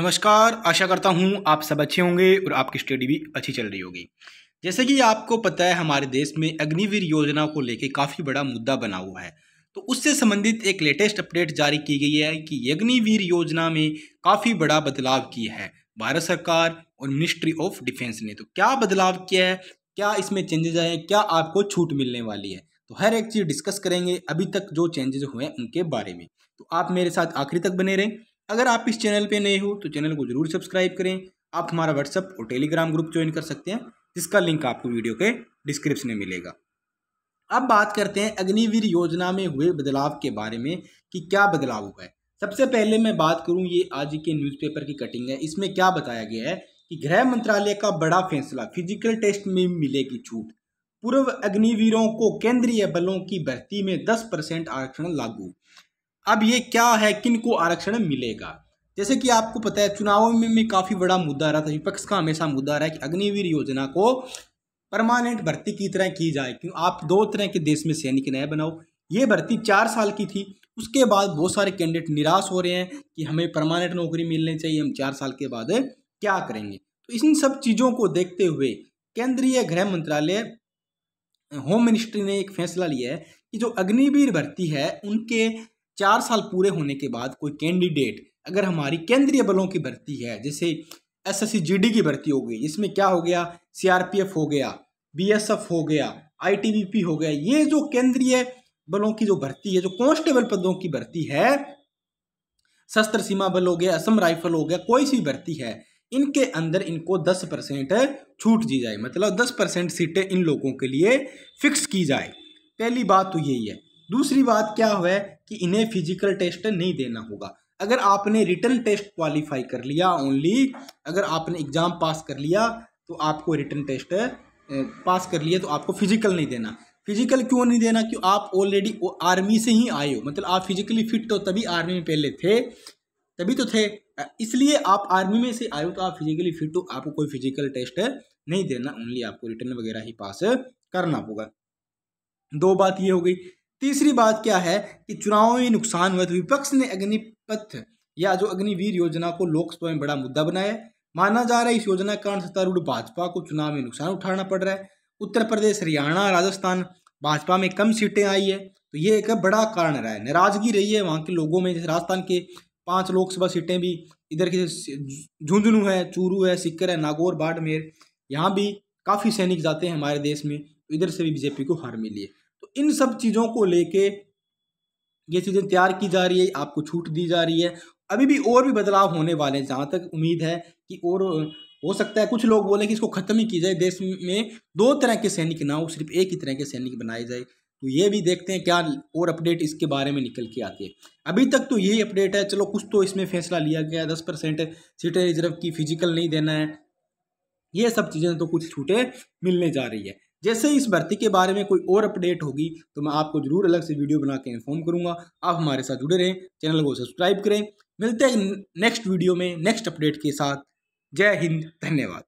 नमस्कार आशा करता हूँ आप सब अच्छे होंगे और आपकी स्टडी भी अच्छी चल रही होगी जैसे कि आपको पता है हमारे देश में अग्निवीर योजना को लेकर काफ़ी बड़ा मुद्दा बना हुआ है तो उससे संबंधित एक लेटेस्ट अपडेट जारी की गई है कि अग्निवीर योजना में काफ़ी बड़ा बदलाव किया है भारत सरकार और मिनिस्ट्री ऑफ डिफेंस ने तो क्या बदलाव किया है क्या इसमें चेंजेज आए हैं क्या आपको छूट मिलने वाली है तो हर एक चीज़ डिस्कस करेंगे अभी तक जो चेंजेज हुए हैं उनके बारे में तो आप मेरे साथ आखिरी तक बने रहें अगर आप इस चैनल पे नए हो तो चैनल को जरूर सब्सक्राइब करें आप हमारा व्हाट्सअप और टेलीग्राम ग्रुप ज्वाइन कर सकते हैं जिसका लिंक आपको वीडियो के डिस्क्रिप्शन में मिलेगा अब बात करते हैं अग्निवीर योजना में हुए बदलाव के बारे में कि क्या बदलाव हुआ है सबसे पहले मैं बात करूँ ये आज के न्यूज़पेपर की कटिंग है इसमें क्या बताया गया है कि गृह मंत्रालय का बड़ा फैसला फिजिकल टेस्ट में मिलेगी छूट पूर्व अग्निवीरों को केंद्रीय बलों की भर्ती में 10 परसेंट आरक्षण लागू अब ये क्या है किन को आरक्षण मिलेगा जैसे कि आपको पता है चुनावों में भी काफ़ी बड़ा मुद्दा रहा था विपक्ष का हमेशा मुद्दा रहा है कि अग्निवीर योजना को परमानेंट भर्ती की तरह की जाए क्यों आप दो तरह के देश में सैनिक नए बनाओ ये भर्ती चार साल की थी उसके बाद बहुत सारे कैंडिडेट निराश हो रहे हैं कि हमें परमानेंट नौकरी मिलनी चाहिए हम चार साल के बाद क्या करेंगे तो इन सब चीज़ों को देखते हुए केंद्रीय गृह मंत्रालय होम मिनिस्ट्री ने एक फैसला लिया है कि जो अग्निवीर भर्ती है उनके चार साल पूरे होने के बाद कोई कैंडिडेट अगर हमारी केंद्रीय बलों की भर्ती है जैसे एस जीडी की भर्ती हो गई इसमें क्या हो गया सी हो गया बी हो गया आई हो गया ये जो केंद्रीय बलों की जो भर्ती है जो कॉन्स्टेबल पदों की भर्ती है शस्त्र सीमा बल हो गया असम राइफल हो गया कोई सी भर्ती है इनके अंदर इनको 10 परसेंट छूट दी जाए मतलब 10 परसेंट सीटें इन लोगों के लिए फिक्स की जाए पहली बात तो यही है दूसरी बात क्या है कि इन्हें फिजिकल टेस्ट नहीं देना होगा अगर आपने रिटर्न टेस्ट क्वालिफाई कर लिया ओनली अगर आपने एग्ज़ाम पास कर लिया तो आपको रिटर्न टेस्ट पास कर लिया तो आपको फिजिकल नहीं देना फिजिकल क्यों नहीं देना क्यों आप ऑलरेडी आर्मी से ही आए हो मतलब आप फिजिकली फिट हो तभी आर्मी में पहले थे तभी तो थे इसलिए आप आर्मी में से आए हो तो आप फिजिकली फिट हो आपको कोई फिजिकल टेस्ट नहीं देना ओनली आपको रिटर्न वगैरह ही पास करना होगा दो बात ये हो गई तीसरी बात क्या है कि चुनाव में नुकसान हुआ तो विपक्ष ने अग्निपथ या जो अग्निवीर योजना को लोकसभा में बड़ा मुद्दा बनाया माना जा रहा है इस योजना के कारण सत्तारूढ़ भाजपा को चुनाव में नुकसान उठाना पड़ रहा है उत्तर प्रदेश हरियाणा राजस्थान भाजपा में कम सीटें आई है तो ये एक बड़ा कारण रहा है नाराजगी रही है वहाँ के लोगों में जैसे राजस्थान के पांच लोकसभा सीटें भी इधर के झुंझुनू है चूरू है सिक्कर है नागौर बाड़मेर यहाँ भी काफ़ी सैनिक जाते हैं हमारे देश में तो इधर से भी बीजेपी को हार मिली है इन सब चीज़ों को लेके ये चीज़ें तैयार की जा रही है आपको छूट दी जा रही है अभी भी और भी बदलाव होने वाले हैं जहाँ तक उम्मीद है कि और हो सकता है कुछ लोग बोले कि इसको ख़त्म ही की जाए देश में दो तरह के सैनिक ना हो सिर्फ एक ही तरह के सैनिक बनाए जाए तो ये भी देखते हैं क्या और अपडेट इसके बारे में निकल के आती है अभी तक तो यही अपडेट है चलो कुछ तो इसमें फैसला लिया गया है दस परसेंट सीटें रिजर्व की फिजिकल नहीं देना है ये सब चीज़ें तो कुछ छूटें मिलने जा रही है जैसे ही इस भर्ती के बारे में कोई और अपडेट होगी तो मैं आपको ज़रूर अलग से वीडियो बना के इन्फॉर्म करूँगा आप हमारे साथ जुड़े रहें चैनल को सब्सक्राइब करें मिलते हैं नेक्स्ट वीडियो में नेक्स्ट अपडेट के साथ जय हिंद धन्यवाद